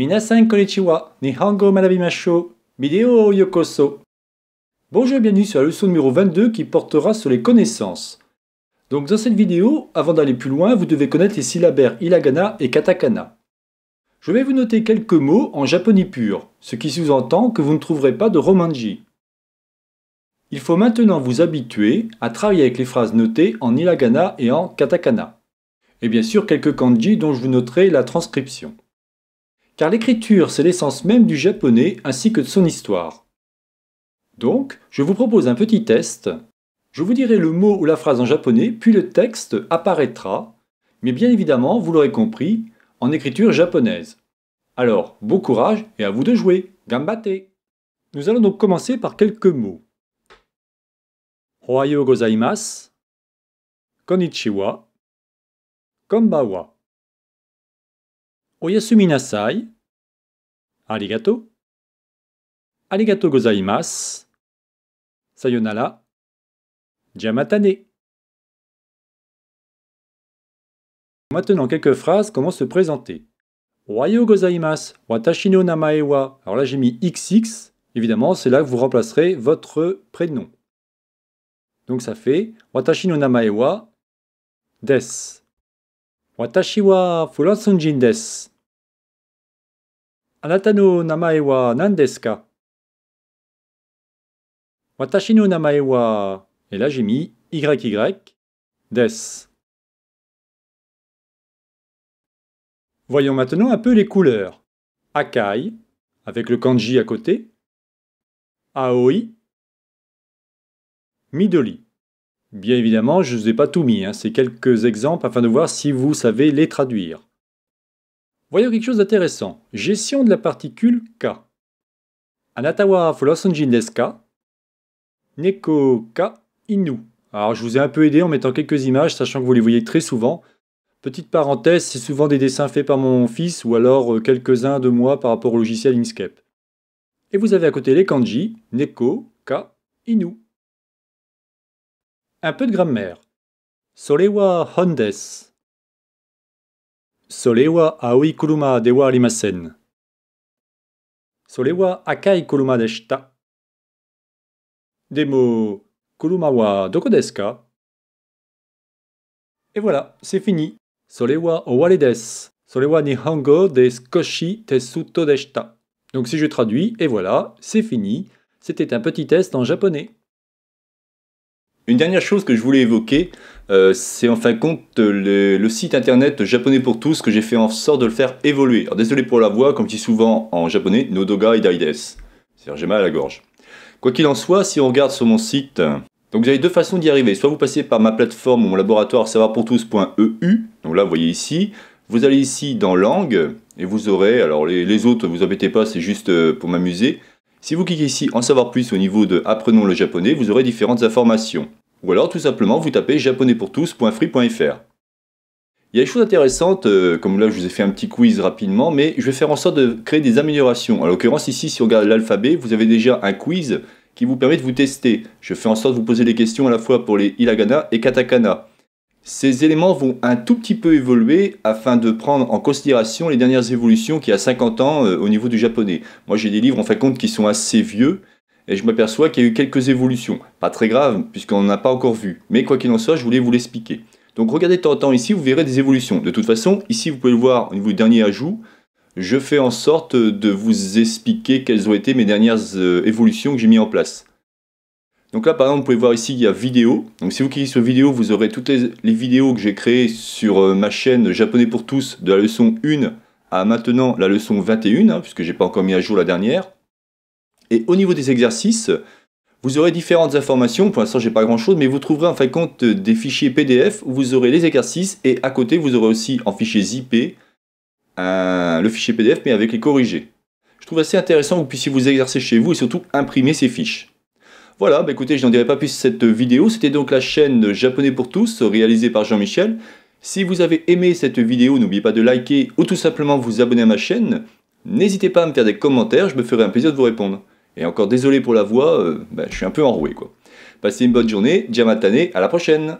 Minasan konnichiwa, nihongo video yokoso. Bonjour et bienvenue sur la leçon numéro 22 qui portera sur les connaissances. Donc dans cette vidéo, avant d'aller plus loin, vous devez connaître les syllabaires hiragana et katakana. Je vais vous noter quelques mots en japonais pur, ce qui sous-entend que vous ne trouverez pas de romanji. Il faut maintenant vous habituer à travailler avec les phrases notées en hiragana et en katakana. Et bien sûr quelques kanji dont je vous noterai la transcription car l'écriture c'est l'essence même du japonais ainsi que de son histoire. Donc, je vous propose un petit test. Je vous dirai le mot ou la phrase en japonais, puis le texte apparaîtra, mais bien évidemment, vous l'aurez compris, en écriture japonaise. Alors, bon courage et à vous de jouer. Gambate Nous allons donc commencer par quelques mots. gozaimasu. Konnichiwa. Konbawa. Oyasumi nasai. Arigato. Arigato gozaimasu. Sayonara. Jamatane. Maintenant quelques phrases comment se présenter. Oyo gozaimasu, watashi no namae wa. Alors là j'ai mis XX, évidemment c'est là que vous remplacerez votre prénom. Donc ça fait watashi no namae wa des. Watashi wa Furasunjin namaewa Anata no namae Watashi no namae et là j'ai mis YY des. Voyons maintenant un peu les couleurs. Akai, avec le kanji à côté. Aoi. Midori. Bien évidemment, je ne vous ai pas tout mis, hein. c'est quelques exemples afin de voir si vous savez les traduire. Voyons quelque chose d'intéressant. Gestion de la particule K. Anatawa Folosonjin K. Neko ka Inu. Alors je vous ai un peu aidé en mettant quelques images, sachant que vous les voyez très souvent. Petite parenthèse, c'est souvent des dessins faits par mon fils ou alors euh, quelques-uns de moi par rapport au logiciel Inkscape. Et vous avez à côté les kanji, Neko, Ka, Inu. Un peu de grammaire. Solewa hondes. Solewa aoi kuruma dewa arimasen. Solewa akai kuruma deshita. Demo kuruma wa doko Et voilà, c'est fini. Solewa owaledes. Solewa nihongo des koshi tesuto deshta. Donc si je traduis, et voilà, c'est fini. C'était un petit test en japonais. Une dernière chose que je voulais évoquer, euh, c'est en fin de compte euh, le, site internet japonais pour tous que j'ai fait en sorte de le faire évoluer. Alors désolé pour la voix, comme je dis souvent en japonais, Nodoga Idaides. C'est-à-dire j'ai mal à la gorge. Quoi qu'il en soit, si on regarde sur mon site, donc vous avez deux façons d'y arriver. Soit vous passez par ma plateforme ou mon laboratoire savoir e donc là vous voyez ici. Vous allez ici dans langue et vous aurez, alors les, les autres, vous embêtez pas, c'est juste euh, pour m'amuser. Si vous cliquez ici en savoir plus au niveau de Apprenons le japonais, vous aurez différentes informations. Ou alors tout simplement vous tapez japonaispourtous.free.fr. Il y a des choses intéressantes, euh, comme là je vous ai fait un petit quiz rapidement, mais je vais faire en sorte de créer des améliorations. En l'occurrence ici, si on regarde l'alphabet, vous avez déjà un quiz qui vous permet de vous tester. Je fais en sorte de vous poser des questions à la fois pour les hiragana et katakana. Ces éléments vont un tout petit peu évoluer afin de prendre en considération les dernières évolutions qui a 50 ans euh, au niveau du japonais. Moi j'ai des livres en fin de compte qui sont assez vieux et je m'aperçois qu'il y a eu quelques évolutions. Pas très graves, puisqu'on n'en a pas encore vu. Mais quoi qu'il en soit, je voulais vous l'expliquer. Donc regardez de temps en temps ici, vous verrez des évolutions. De toute façon, ici vous pouvez le voir au niveau du dernier ajout, je fais en sorte de vous expliquer quelles ont été mes dernières euh, évolutions que j'ai mis en place. Donc là par exemple, vous pouvez voir ici, il y a vidéo. Donc si vous cliquez sur vidéo, vous aurez toutes les, vidéos que j'ai créées sur euh, ma chaîne Japonais pour tous, de la leçon 1 à maintenant la leçon 21, hein, puisque j'ai pas encore mis à jour la dernière. Et au niveau des exercices, vous aurez différentes informations, pour l'instant j'ai pas grand chose, mais vous trouverez en fin de compte des fichiers PDF où vous aurez les exercices et à côté vous aurez aussi en fichier zippé euh, le fichier PDF mais avec les corrigés. Je trouve assez intéressant que vous puissiez vous exercer chez vous et surtout imprimer ces fiches. Voilà, bah écoutez, je n'en dirai pas plus cette vidéo. C'était donc la chaîne Japonais pour tous, réalisée par Jean-Michel. Si vous avez aimé cette vidéo, n'oubliez pas de liker ou tout simplement vous abonner à ma chaîne. N'hésitez pas à me faire des commentaires, je me ferai un plaisir de vous répondre. Et encore désolé pour la voix, euh, bah, je suis un peu enroué quoi. Passez une bonne journée, Djamatane, à la prochaine